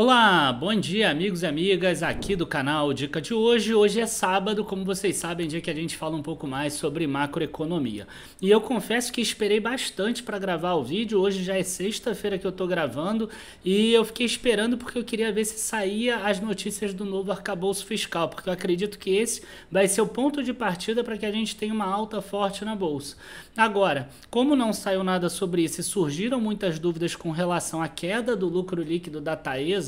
Olá, bom dia amigos e amigas aqui do canal Dica de Hoje. Hoje é sábado, como vocês sabem, dia que a gente fala um pouco mais sobre macroeconomia. E eu confesso que esperei bastante para gravar o vídeo. Hoje já é sexta-feira que eu estou gravando e eu fiquei esperando porque eu queria ver se saía as notícias do novo arcabouço fiscal, porque eu acredito que esse vai ser o ponto de partida para que a gente tenha uma alta forte na bolsa. Agora, como não saiu nada sobre isso e surgiram muitas dúvidas com relação à queda do lucro líquido da Taesa,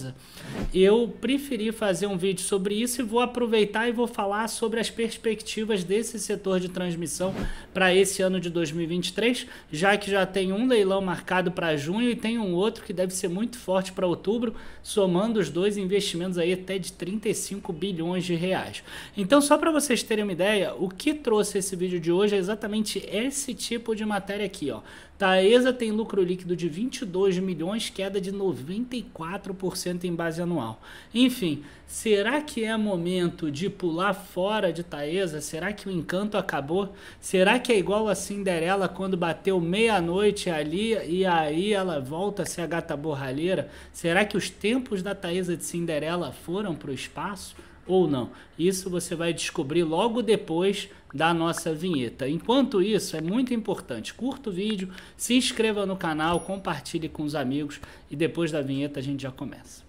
eu preferi fazer um vídeo sobre isso e vou aproveitar e vou falar sobre as perspectivas desse setor de transmissão para esse ano de 2023, já que já tem um leilão marcado para junho e tem um outro que deve ser muito forte para outubro, somando os dois investimentos aí até de 35 bilhões de reais. Então, só para vocês terem uma ideia, o que trouxe esse vídeo de hoje é exatamente esse tipo de matéria aqui, ó. Taesa tem lucro líquido de 22 milhões, queda de 94% 5% em base anual. Enfim, será que é momento de pular fora de Taesa? Será que o encanto acabou? Será que é igual a Cinderela quando bateu meia-noite ali e aí ela volta a ser a gata borralheira? Será que os tempos da Taesa de Cinderela foram para o espaço? ou não. Isso você vai descobrir logo depois da nossa vinheta. Enquanto isso, é muito importante, curta o vídeo, se inscreva no canal, compartilhe com os amigos e depois da vinheta a gente já começa.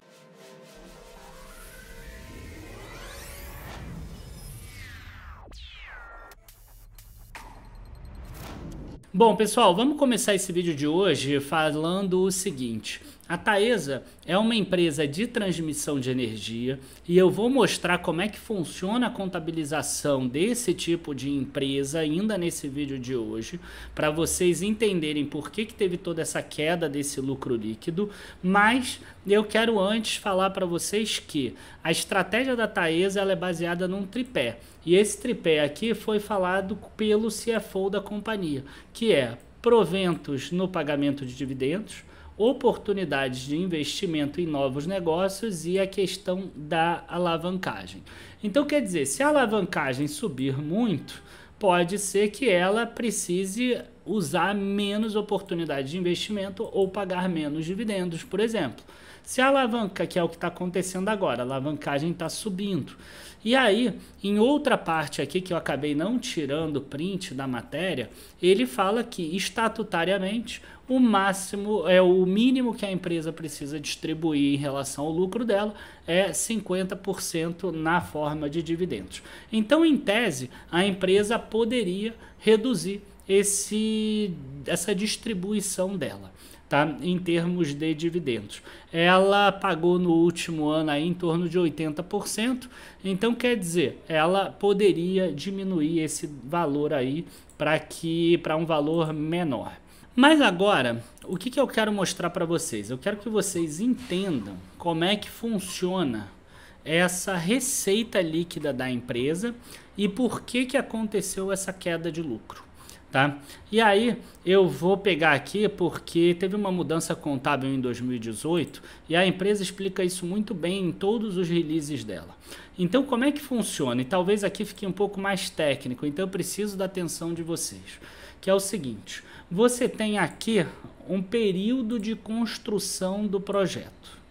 Bom, pessoal, vamos começar esse vídeo de hoje falando o seguinte. A Taesa é uma empresa de transmissão de energia e eu vou mostrar como é que funciona a contabilização desse tipo de empresa ainda nesse vídeo de hoje, para vocês entenderem por que, que teve toda essa queda desse lucro líquido, mas eu quero antes falar para vocês que a estratégia da Taesa é baseada num tripé. E esse tripé aqui foi falado pelo CFO da companhia, que é proventos no pagamento de dividendos, oportunidades de investimento em novos negócios e a questão da alavancagem. Então, quer dizer, se a alavancagem subir muito, pode ser que ela precise usar menos oportunidades de investimento ou pagar menos dividendos, por exemplo. Se a alavanca, que é o que está acontecendo agora, a alavancagem está subindo. E aí, em outra parte aqui que eu acabei não tirando o print da matéria, ele fala que estatutariamente o máximo é o mínimo que a empresa precisa distribuir em relação ao lucro dela é 50% na forma de dividendos. Então, em tese, a empresa poderia reduzir esse, essa distribuição dela tá? em termos de dividendos. Ela pagou no último ano aí em torno de 80%, então quer dizer, ela poderia diminuir esse valor aí para que para um valor menor. Mas agora, o que, que eu quero mostrar para vocês? Eu quero que vocês entendam como é que funciona essa receita líquida da empresa e por que, que aconteceu essa queda de lucro. Tá? E aí eu vou pegar aqui porque teve uma mudança contábil em 2018 e a empresa explica isso muito bem em todos os releases dela. Então como é que funciona? E talvez aqui fique um pouco mais técnico, então eu preciso da atenção de vocês, que é o seguinte: você tem aqui um período de construção do projeto.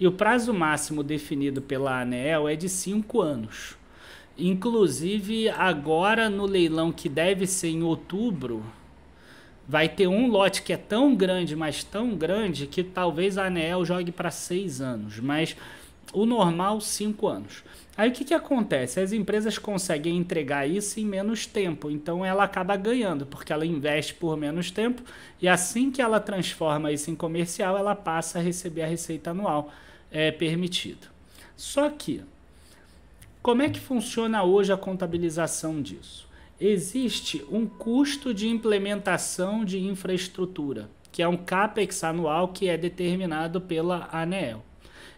E o prazo máximo definido pela ANEEL é de cinco anos. Inclusive, agora no leilão que deve ser em outubro, vai ter um lote que é tão grande, mas tão grande, que talvez a Anel jogue para seis anos, mas o normal, cinco anos. Aí o que, que acontece? As empresas conseguem entregar isso em menos tempo, então ela acaba ganhando, porque ela investe por menos tempo e assim que ela transforma isso em comercial, ela passa a receber a receita anual é, permitida. Só que como é que funciona hoje a contabilização disso? Existe um custo de implementação de infraestrutura, que é um CAPEX anual que é determinado pela ANEEL.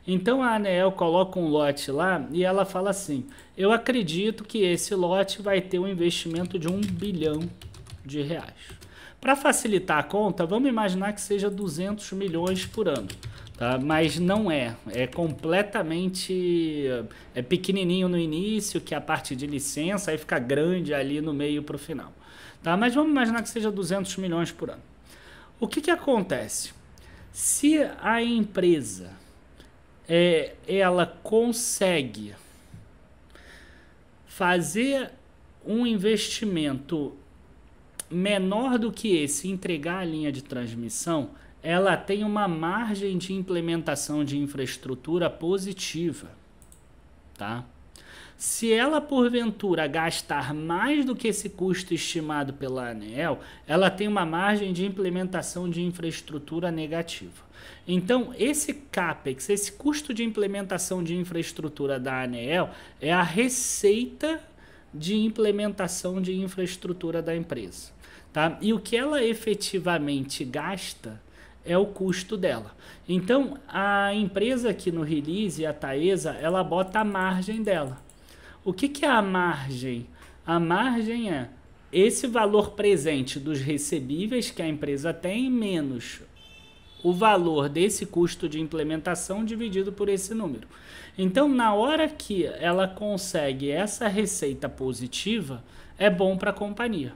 Então a ANEEL coloca um lote lá e ela fala assim: eu acredito que esse lote vai ter um investimento de um bilhão de reais. Para facilitar a conta, vamos imaginar que seja 200 milhões por ano. Ah, mas não é. É completamente é pequenininho no início, que é a parte de licença, aí fica grande ali no meio para o final. Tá? Mas vamos imaginar que seja 200 milhões por ano. O que, que acontece? Se a empresa é, ela consegue fazer um investimento menor do que esse, entregar a linha de transmissão, ela tem uma margem de implementação de infraestrutura positiva, tá? Se ela porventura gastar mais do que esse custo estimado pela ANEEL, ela tem uma margem de implementação de infraestrutura negativa. Então, esse CAPEX, esse custo de implementação de infraestrutura da ANEEL, é a receita de implementação de infraestrutura da empresa. Tá? E o que ela efetivamente gasta é o custo dela. Então, a empresa aqui no release, a Taesa, ela bota a margem dela. O que, que é a margem? A margem é esse valor presente dos recebíveis que a empresa tem menos o valor desse custo de implementação dividido por esse número. Então, na hora que ela consegue essa receita positiva, é bom para a companhia.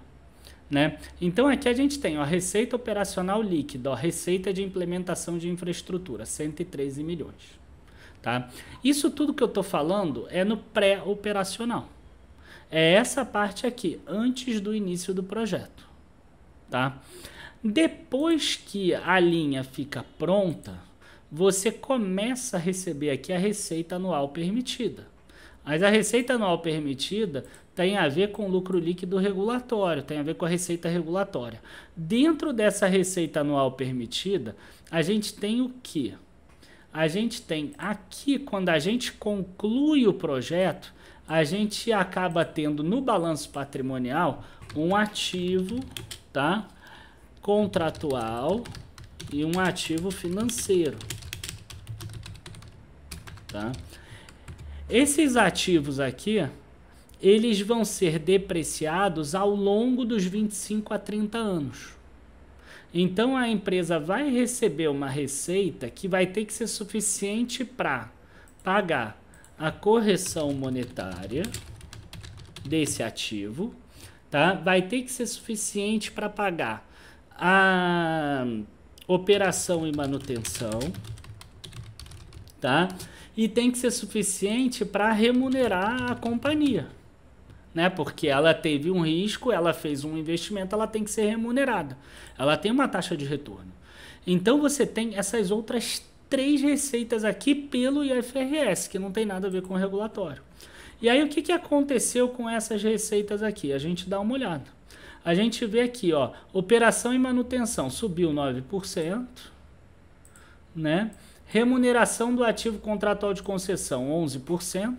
Né? Então aqui a gente tem a receita operacional líquida, ó, receita de implementação de infraestrutura, 113 milhões. Tá? Isso tudo que eu estou falando é no pré-operacional. É essa parte aqui, antes do início do projeto. Tá? Depois que a linha fica pronta, você começa a receber aqui a receita anual permitida. Mas a receita anual permitida tem a ver com o lucro líquido regulatório, tem a ver com a receita regulatória. Dentro dessa receita anual permitida, a gente tem o que? A gente tem aqui, quando a gente conclui o projeto, a gente acaba tendo no balanço patrimonial um ativo tá? contratual e um ativo financeiro. Tá? Esses ativos aqui, eles vão ser depreciados ao longo dos 25 a 30 anos. Então a empresa vai receber uma receita que vai ter que ser suficiente para pagar a correção monetária desse ativo, tá? Vai ter que ser suficiente para pagar a operação e manutenção, tá? e tem que ser suficiente para remunerar a companhia. Né? Porque ela teve um risco, ela fez um investimento, ela tem que ser remunerada. Ela tem uma taxa de retorno. Então você tem essas outras três receitas aqui pelo IFRS, que não tem nada a ver com o regulatório. E aí o que, que aconteceu com essas receitas aqui? A gente dá uma olhada. A gente vê aqui, ó, operação e manutenção subiu 9%, né? Remuneração do ativo contratual de concessão, 11%.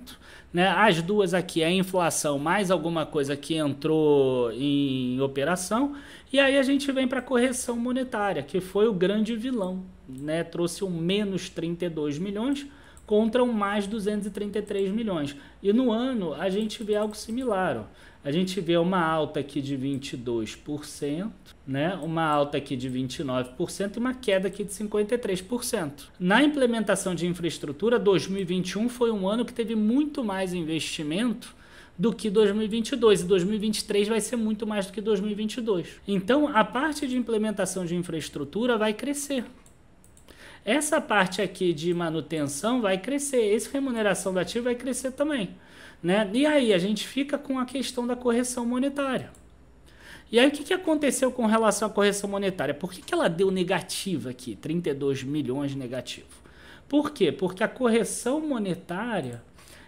Né? As duas aqui é inflação mais alguma coisa que entrou em operação. E aí a gente vem para a correção monetária, que foi o grande vilão. Né? Trouxe um menos 32 milhões contra um mais 233 milhões. E no ano a gente vê algo similar. Ó a gente vê uma alta aqui de 22%, né? uma alta aqui de 29% e uma queda aqui de 53%. Na implementação de infraestrutura, 2021 foi um ano que teve muito mais investimento do que 2022 e 2023 vai ser muito mais do que 2022. Então, a parte de implementação de infraestrutura vai crescer. Essa parte aqui de manutenção vai crescer, esse remuneração do ativo vai crescer também. Né? E aí a gente fica com a questão da correção monetária. E aí o que, que aconteceu com relação à correção monetária? Por que, que ela deu negativa aqui, 32 milhões negativo? Por quê? Porque a correção monetária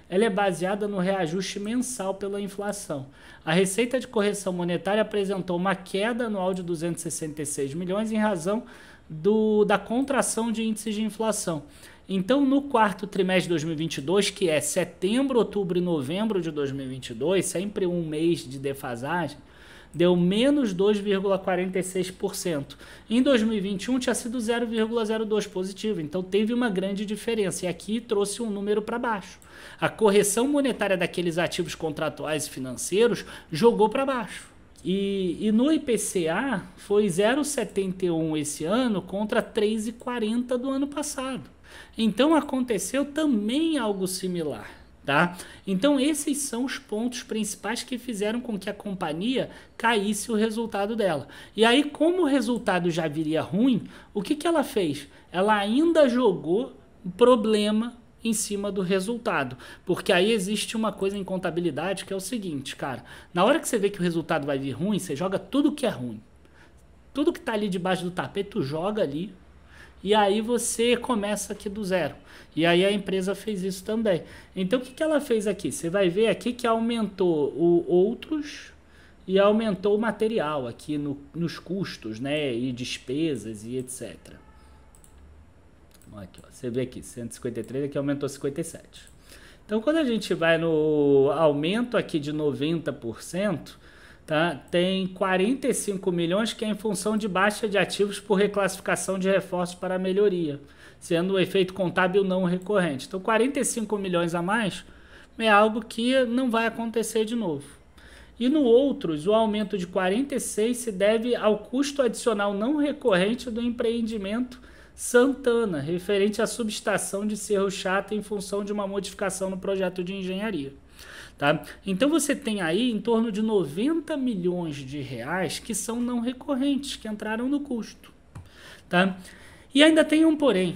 ela é baseada no reajuste mensal pela inflação. A receita de correção monetária apresentou uma queda anual de 266 milhões em razão do, da contração de índices de inflação. Então, no quarto trimestre de 2022, que é setembro, outubro e novembro de 2022, sempre um mês de defasagem, deu menos 2,46%. Em 2021 tinha sido 0,02 positivo, então teve uma grande diferença e aqui trouxe um número para baixo. A correção monetária daqueles ativos contratuais e financeiros jogou para baixo. E, e, no IPCA foi 0,71 esse ano contra 3,40 do ano passado. Então aconteceu também algo similar. Tá? Então esses são os pontos principais que fizeram com que a companhia caísse o resultado dela. E aí, como o resultado já viria ruim, o que, que ela fez? Ela ainda jogou problema em cima do resultado. Porque aí existe uma coisa em contabilidade que é o seguinte, cara. Na hora que você vê que o resultado vai vir ruim, você joga tudo que é ruim. Tudo que está ali debaixo do tapete, tu joga ali e aí você começa aqui do zero. E aí a empresa fez isso também. Então o que, que ela fez aqui? Você vai ver aqui que aumentou o outros e aumentou o material aqui no, nos custos, né? E despesas e etc. Aqui, ó, você vê aqui, 153 aqui aumentou 57. Então quando a gente vai no aumento aqui de 90%, Tá? Tem 45 milhões que é em função de baixa de ativos por reclassificação de reforços para melhoria, sendo o efeito contábil não recorrente. Então, 45 milhões a mais é algo que não vai acontecer de novo. E no outros, o aumento de 46 se deve ao custo adicional não recorrente do empreendimento Santana, referente à subestação de Cerro Chato em função de uma modificação no projeto de engenharia. Tá? Então você tem aí em torno de 90 milhões de reais que são não recorrentes, que entraram no custo. Tá? E ainda tem um porém,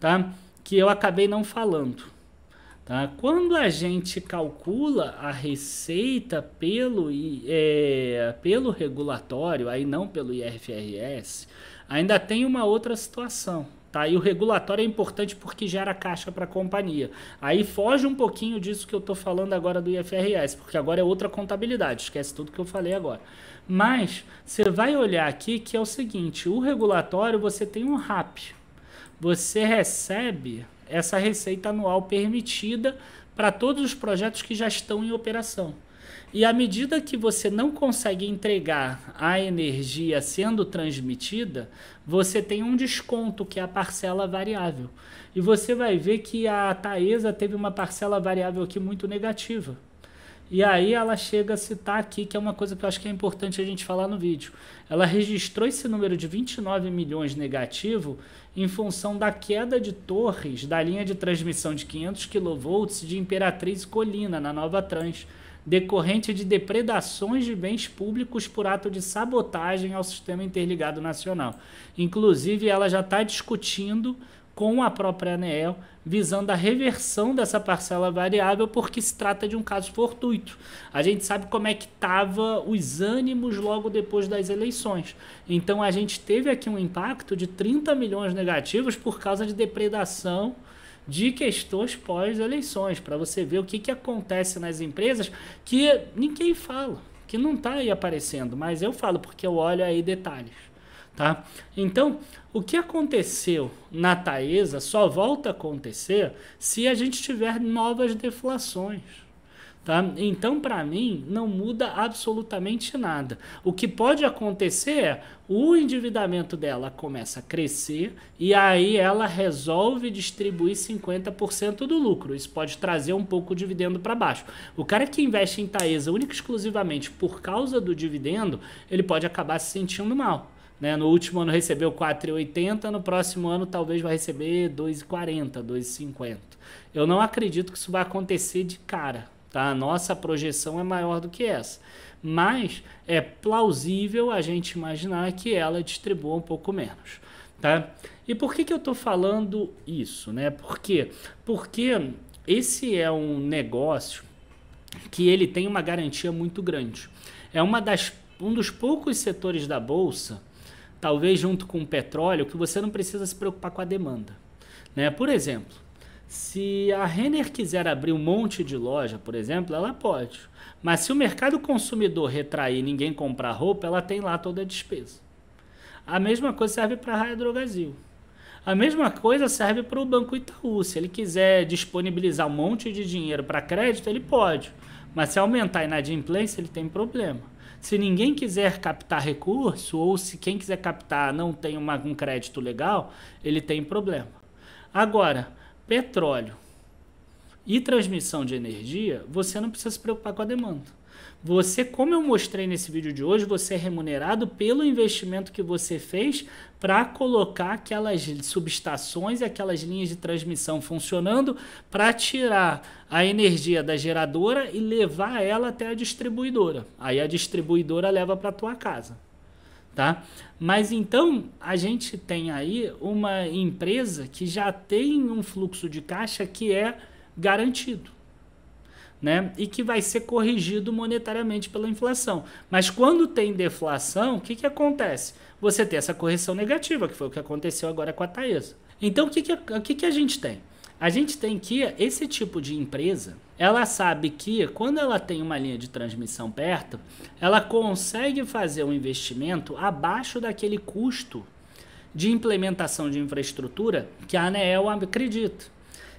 tá? que eu acabei não falando. Tá? Quando a gente calcula a receita pelo, é, pelo regulatório, aí não pelo IFRS, ainda tem uma outra situação Tá? E o regulatório é importante porque gera caixa para a companhia. Aí foge um pouquinho disso que eu estou falando agora do IFRS, porque agora é outra contabilidade, esquece tudo que eu falei agora. Mas você vai olhar aqui que é o seguinte: o regulatório você tem um RAP, você recebe essa receita anual permitida para todos os projetos que já estão em operação. E à medida que você não consegue entregar a energia sendo transmitida, você tem um desconto, que é a parcela variável. E você vai ver que a Taesa teve uma parcela variável aqui muito negativa. E aí ela chega a citar aqui, que é uma coisa que eu acho que é importante a gente falar no vídeo. Ela registrou esse número de 29 milhões negativo em função da queda de torres da linha de transmissão de 500 kV de Imperatriz e Colina, na Nova Trans decorrente de depredações de bens públicos por ato de sabotagem ao sistema interligado nacional. Inclusive, ela já está discutindo com a própria ANEEL, visando a reversão dessa parcela variável, porque se trata de um caso fortuito. A gente sabe como é que estava os ânimos logo depois das eleições. Então a gente teve aqui um impacto de 30 milhões negativos por causa de depredação de questões pós-eleições, para você ver o que, que acontece nas empresas que ninguém fala, que não está aí aparecendo, mas eu falo porque eu olho aí detalhes. Tá? Então, o que aconteceu na Taesa só volta a acontecer se a gente tiver novas deflações. Tá? Então, para mim, não muda absolutamente nada. O que pode acontecer é o endividamento dela começa a crescer e aí ela resolve distribuir 50% do lucro. Isso pode trazer um pouco o dividendo para baixo. O cara que investe em Taesa única e exclusivamente por causa do dividendo, ele pode acabar se sentindo mal. Né? No último ano recebeu 4,80, no próximo ano talvez vai receber 2,40, 2,50. Eu não acredito que isso vai acontecer de cara, Tá? A nossa projeção é maior do que essa. Mas é plausível a gente imaginar que ela distribua um pouco menos. Tá? E por que, que eu estou falando isso? Né? Por quê? Porque esse é um negócio que ele tem uma garantia muito grande. É uma das, um dos poucos setores da Bolsa, talvez junto com o petróleo, que você não precisa se preocupar com a demanda. Né? Por exemplo, se a Renner quiser abrir um monte de loja, por exemplo, ela pode. Mas se o mercado consumidor retrair e ninguém comprar roupa, ela tem lá toda a despesa. A mesma coisa serve para a Raia Drogazil. A mesma coisa serve para o Banco Itaú. Se ele quiser disponibilizar um monte de dinheiro para crédito, ele pode. Mas se aumentar a inadimplência, ele tem problema. Se ninguém quiser captar recurso, ou se quem quiser captar não tem uma, um crédito legal, ele tem problema. Agora, petróleo e transmissão de energia, você não precisa se preocupar com a demanda. Você, como eu mostrei nesse vídeo de hoje, você é remunerado pelo investimento que você fez para colocar aquelas subestações e aquelas linhas de transmissão funcionando para tirar a energia da geradora e levar ela até a distribuidora. Aí a distribuidora leva para tua casa tá? Mas então a gente tem aí uma empresa que já tem um fluxo de caixa que é garantido. Né? E que vai ser corrigido monetariamente pela inflação. Mas quando tem deflação, o que, que acontece? Você tem essa correção negativa, que foi o que aconteceu agora com a Taesa. Então, o que, que, o que, que a gente tem? A gente tem que esse tipo de empresa, ela sabe que quando ela tem uma linha de transmissão perto, ela consegue fazer um investimento abaixo daquele custo de implementação de infraestrutura que a Anel acredita.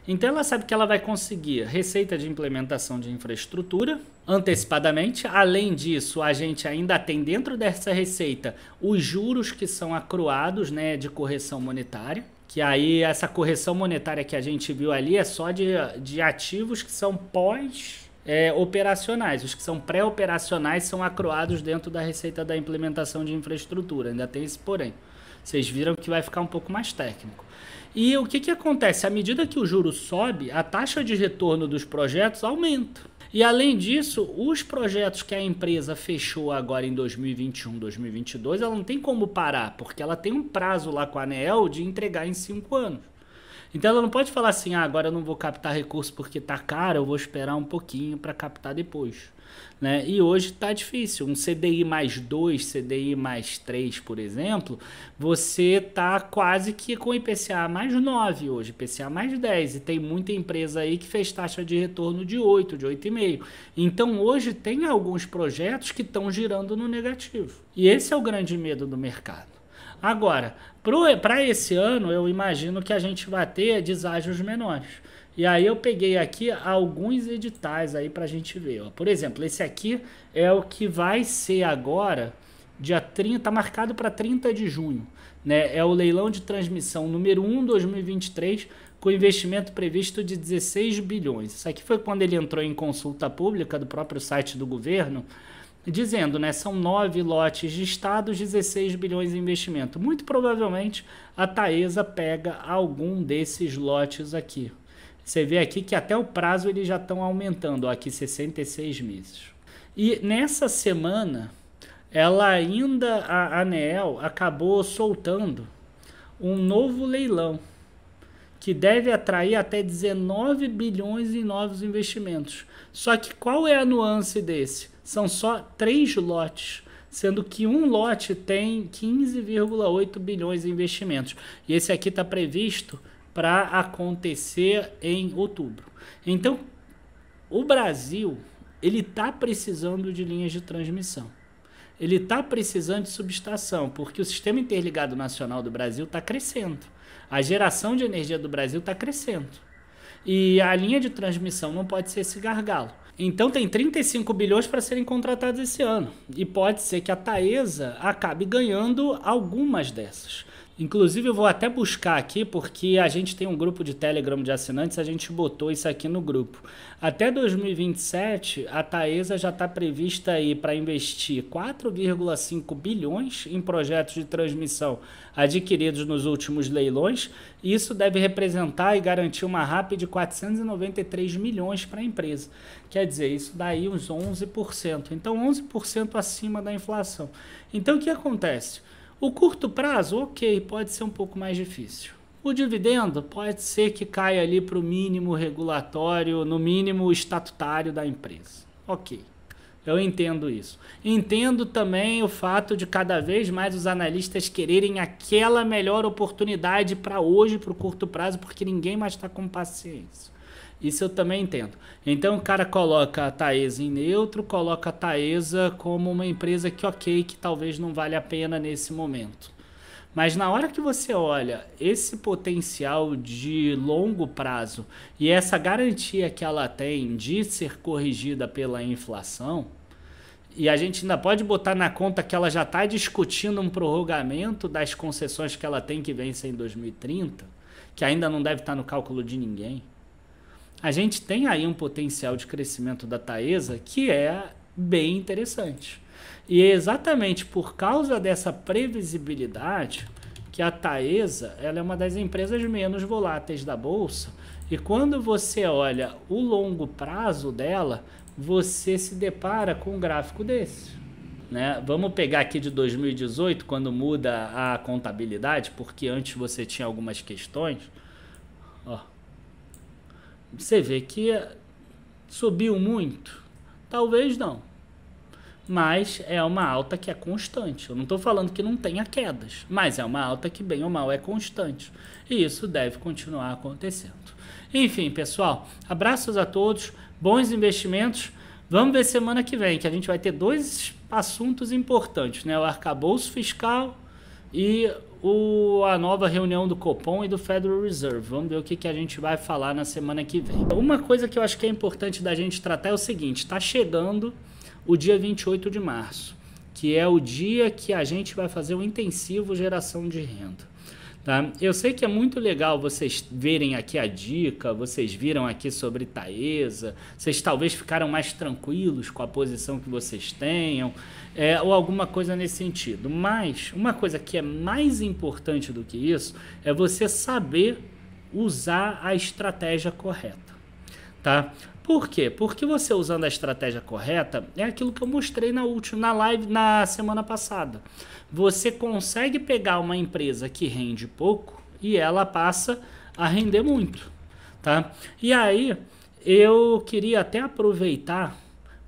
Então ela sabe que ela vai conseguir receita de implementação de infraestrutura antecipadamente. Além disso, a gente ainda tem dentro dessa receita os juros que são acruados, né, de correção monetária. Que aí essa correção monetária que a gente viu ali é só de, de ativos que são pós-operacionais. É, Os que são pré-operacionais são acroados dentro da receita da implementação de infraestrutura. Ainda tem esse porém. Vocês viram que vai ficar um pouco mais técnico. E o que, que acontece? À medida que o juro sobe, a taxa de retorno dos projetos aumenta. E além disso, os projetos que a empresa fechou agora em 2021, 2022, ela não tem como parar, porque ela tem um prazo lá com a ANEEL de entregar em cinco anos. Então ela não pode falar assim, ah, agora eu não vou captar recurso porque tá caro, eu vou esperar um pouquinho para captar depois. Né? E hoje está difícil. Um CDI mais 2, CDI mais 3, por exemplo, você está quase que com IPCA mais 9 hoje, IPCA mais 10. E tem muita empresa aí que fez taxa de retorno de 8, de 8,5. Então hoje tem alguns projetos que estão girando no negativo. E esse é o grande medo do mercado. Agora, para esse ano, eu imagino que a gente vai ter deságios menores. E aí eu peguei aqui alguns editais aí para a gente ver. Ó. Por exemplo, esse aqui é o que vai ser agora, dia 30, tá marcado para 30 de junho. Né? É o leilão de transmissão número 1 2023, com investimento previsto de 16 bilhões. Isso aqui foi quando ele entrou em consulta pública do próprio site do governo dizendo, né, são nove lotes de estados, 16 bilhões em investimento. Muito provavelmente a Taesa pega algum desses lotes aqui. Você vê aqui que até o prazo eles já estão aumentando, ó, aqui 66 meses. E nessa semana, ela ainda, a ANEEL, acabou soltando um novo leilão que deve atrair até 19 bilhões em novos investimentos. Só que qual é a nuance desse? são só três lotes, sendo que um lote tem 15,8 bilhões em investimentos. E esse aqui está previsto para acontecer em outubro. Então, o Brasil ele está precisando de linhas de transmissão. Ele está precisando de subestação, porque o sistema interligado nacional do Brasil está crescendo. A geração de energia do Brasil está crescendo. E a linha de transmissão não pode ser esse gargalo. Então tem 35 bilhões para serem contratados esse ano. E pode ser que a Taesa acabe ganhando algumas dessas. Inclusive, eu vou até buscar aqui, porque a gente tem um grupo de Telegram de assinantes, a gente botou isso aqui no grupo. Até 2027, a Taesa já está prevista aí para investir 4,5 bilhões em projetos de transmissão adquiridos nos últimos leilões. Isso deve representar e garantir uma RAP de 493 milhões para a empresa. Quer dizer, isso daí uns 11%. Então, 11% acima da inflação. Então, o que acontece? O curto prazo, ok, pode ser um pouco mais difícil. O dividendo pode ser que caia ali para o mínimo regulatório, no mínimo estatutário da empresa. Ok, eu entendo isso. Entendo também o fato de cada vez mais os analistas quererem aquela melhor oportunidade para hoje, para o curto prazo, porque ninguém mais está com paciência. Isso eu também entendo. Então o cara coloca a Taesa em neutro, coloca a Taesa como uma empresa que ok, que talvez não vale a pena nesse momento. Mas na hora que você olha esse potencial de longo prazo e essa garantia que ela tem de ser corrigida pela inflação, e a gente ainda pode botar na conta que ela já está discutindo um prorrogamento das concessões que ela tem que vencer em 2030, que ainda não deve estar tá no cálculo de ninguém a gente tem aí um potencial de crescimento da Taesa que é bem interessante. E é exatamente por causa dessa previsibilidade que a Taesa ela é uma das empresas menos voláteis da bolsa. E quando você olha o longo prazo dela, você se depara com um gráfico desse. Né? Vamos pegar aqui de 2018, quando muda a contabilidade, porque antes você tinha algumas questões você vê que subiu muito? Talvez não. Mas é uma alta que é constante. Eu não estou falando que não tenha quedas, mas é uma alta que, bem ou mal, é constante. E isso deve continuar acontecendo. Enfim, pessoal, abraços a todos, bons investimentos. Vamos ver semana que vem, que a gente vai ter dois assuntos importantes, né? O arcabouço fiscal e o, a nova reunião do Copom e do Federal Reserve. Vamos ver o que, que a gente vai falar na semana que vem. Uma coisa que eu acho que é importante da gente tratar é o seguinte: está chegando o dia 28 de março, que é o dia que a gente vai fazer o um intensivo geração de renda. Tá? Eu sei que é muito legal vocês verem aqui a dica, vocês viram aqui sobre Taesa, vocês talvez ficaram mais tranquilos com a posição que vocês tenham, é, ou alguma coisa nesse sentido. Mas uma coisa que é mais importante do que isso é você saber usar a estratégia correta. Tá? Por quê? Porque você usando a estratégia correta é aquilo que eu mostrei na última na live na semana passada. Você consegue pegar uma empresa que rende pouco e ela passa a render muito, tá? E aí eu queria até aproveitar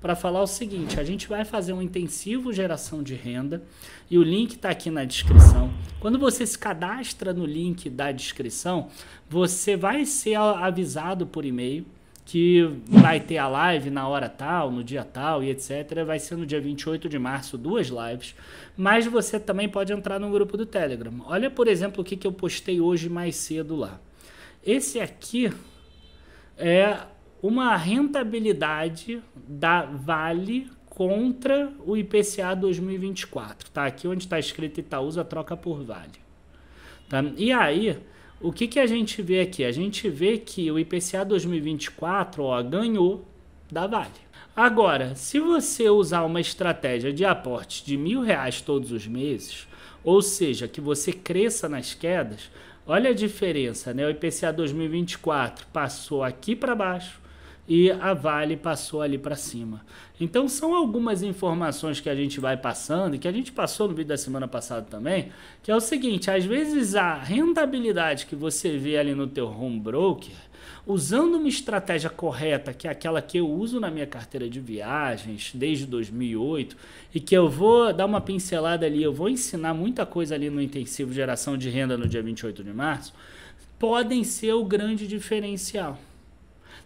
para falar o seguinte: a gente vai fazer um intensivo geração de renda e o link está aqui na descrição. Quando você se cadastra no link da descrição, você vai ser avisado por e-mail que vai ter a live na hora tal, no dia tal e etc. Vai ser no dia 28 de março, duas lives. Mas você também pode entrar no grupo do Telegram. Olha, por exemplo, o que, que eu postei hoje mais cedo lá. Esse aqui é uma rentabilidade da Vale contra o IPCA 2024. Tá aqui onde está escrito Itaúsa troca por Vale. Tá? E aí, o que, que a gente vê aqui? A gente vê que o IPCA 2024 ó, ganhou da Vale. Agora, se você usar uma estratégia de aporte de mil reais todos os meses, ou seja, que você cresça nas quedas, olha a diferença, né? O IPCA 2024 passou aqui para baixo e a Vale passou ali para cima. Então são algumas informações que a gente vai passando, e que a gente passou no vídeo da semana passada também, que é o seguinte, às vezes a rentabilidade que você vê ali no teu home broker, usando uma estratégia correta, que é aquela que eu uso na minha carteira de viagens desde 2008, e que eu vou dar uma pincelada ali, eu vou ensinar muita coisa ali no intensivo geração de renda no dia 28 de março, podem ser o grande diferencial.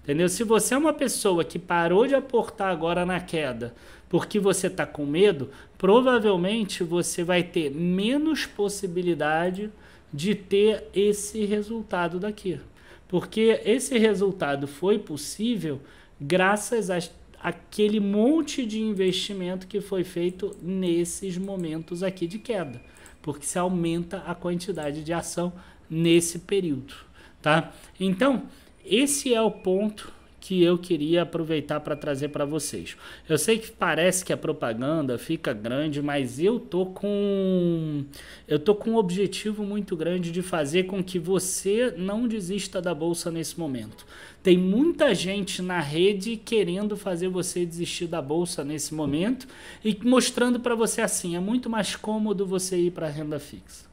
Entendeu? Se você é uma pessoa que parou de aportar agora na queda porque você está com medo, provavelmente você vai ter menos possibilidade de ter esse resultado daqui. Porque esse resultado foi possível graças a aquele monte de investimento que foi feito nesses momentos aqui de queda, porque se aumenta a quantidade de ação nesse período, tá? Então, esse é o ponto que eu queria aproveitar para trazer para vocês. Eu sei que parece que a propaganda fica grande, mas eu tô com eu tô com um objetivo muito grande de fazer com que você não desista da bolsa nesse momento. Tem muita gente na rede querendo fazer você desistir da bolsa nesse momento e mostrando para você assim, é muito mais cômodo você ir para renda fixa,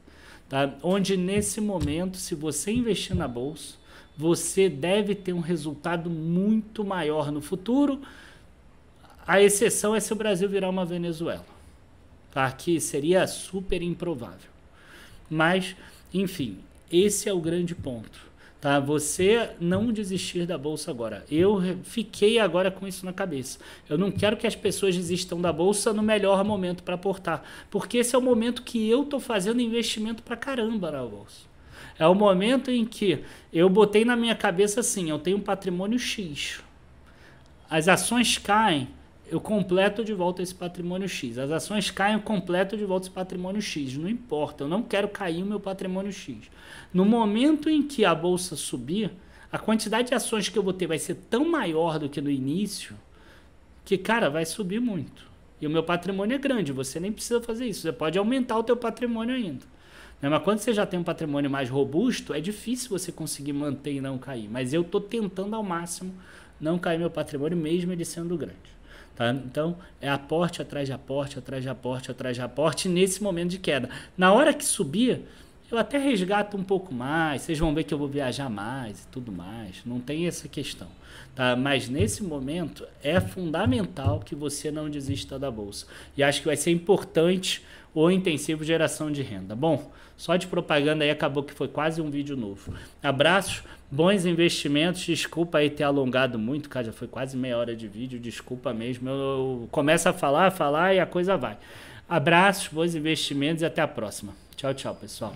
tá? Onde nesse momento, se você investir na bolsa, você deve ter um resultado muito maior no futuro. A exceção é se o Brasil virar uma Venezuela, tá? que seria super improvável. Mas, enfim, esse é o grande ponto. Tá? Você não desistir da bolsa agora. Eu fiquei agora com isso na cabeça. Eu não quero que as pessoas desistam da bolsa no melhor momento para aportar, porque esse é o momento que eu estou fazendo investimento para caramba na bolsa. É o momento em que eu botei na minha cabeça assim: eu tenho um patrimônio X. As ações caem, eu completo de volta esse patrimônio X. As ações caem, eu completo de volta esse patrimônio X. Não importa, eu não quero cair o meu patrimônio X. No momento em que a bolsa subir, a quantidade de ações que eu botei vai ser tão maior do que no início, que, cara, vai subir muito. E o meu patrimônio é grande, você nem precisa fazer isso. Você pode aumentar o teu patrimônio ainda. Né? Mas quando você já tem um patrimônio mais robusto, é difícil você conseguir manter e não cair. Mas eu estou tentando ao máximo não cair meu patrimônio, mesmo ele sendo grande. Tá? Então, é aporte atrás de aporte, atrás de aporte, atrás de aporte, nesse momento de queda. Na hora que subir, eu até resgato um pouco mais, vocês vão ver que eu vou viajar mais e tudo mais, não tem essa questão. Tá? Mas nesse momento, é fundamental que você não desista da bolsa. E acho que vai ser importante ou intensivo geração de renda. Bom, só de propaganda aí acabou que foi quase um vídeo novo. Abraços, bons investimentos. Desculpa aí ter alongado muito, cara, já foi quase meia hora de vídeo, desculpa mesmo. Eu, eu começo a falar, a falar e a coisa vai. Abraços, bons investimentos e até a próxima. Tchau, tchau, pessoal.